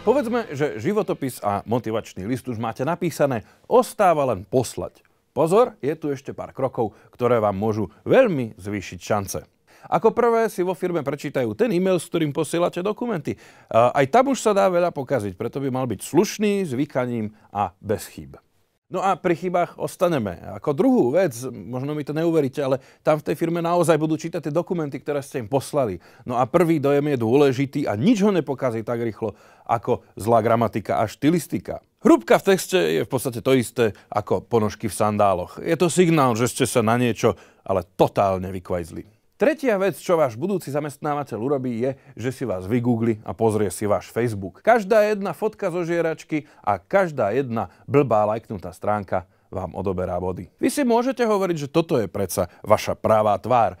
Povedzme, že životopis a motivačný list už máte napísané, ostáva len poslať. Pozor, je tu ešte pár krokov, ktoré vám môžu veľmi zvýšiť šance. Ako prvé si vo firme prečítajú ten e-mail, s ktorým posielate dokumenty. Aj tam už sa dá veľa pokaziť, preto by mal byť slušný, s a bez chýb. No a pri chybách ostaneme. Ako druhú vec, možno mi to neuveríte, ale tam v tej firme naozaj budú čítať tie dokumenty, ktoré ste im poslali. No a prvý dojem je dôležitý a nič ho nepokazí tak rýchlo ako zlá gramatika a štilistika. Hrubka v texte je v podstate to isté ako ponožky v sandáloch. Je to signál, že ste sa na niečo ale totálne vykvajzli. Tretia vec, čo váš budúci zamestnávateľ urobí, je, že si vás vygoogli a pozrie si váš Facebook. Každá jedna fotka zo žieračky a každá jedna blbá lajknutá stránka vám odoberá body. Vy si môžete hovoriť, že toto je predsa vaša pravá tvár. E,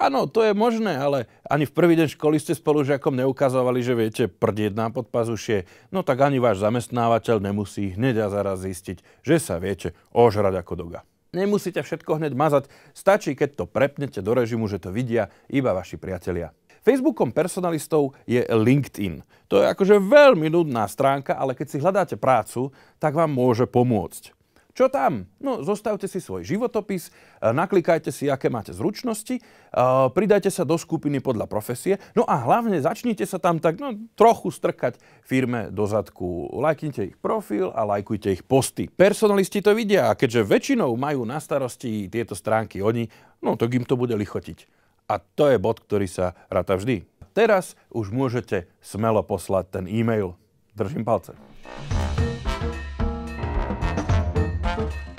áno, to je možné, ale ani v prvý deň školy ste spolužiakom neukazovali, že viete prdieť na podpazušie. no tak ani váš zamestnávateľ nemusí hneď a zaraz zistiť, že sa viete ožrať ako doga. Nemusíte všetko hneď mazať, stačí, keď to prepnete do režimu, že to vidia iba vaši priatelia. Facebookom personalistov je LinkedIn. To je akože veľmi nudná stránka, ale keď si hľadáte prácu, tak vám môže pomôcť. Čo tam? No, zostavte si svoj životopis, e, naklikajte si, aké máte zručnosti, e, pridajte sa do skupiny podľa profesie, no a hlavne začnite sa tam tak no, trochu strkať firme do zadku. Lajknite ich profil a lajkujte ich posty. Personalisti to vidia a keďže väčšinou majú na starosti tieto stránky oni, no tak im to bude lichotiť. A to je bod, ktorý sa ráta vždy. Teraz už môžete smelo poslať ten e-mail. Držím palce. you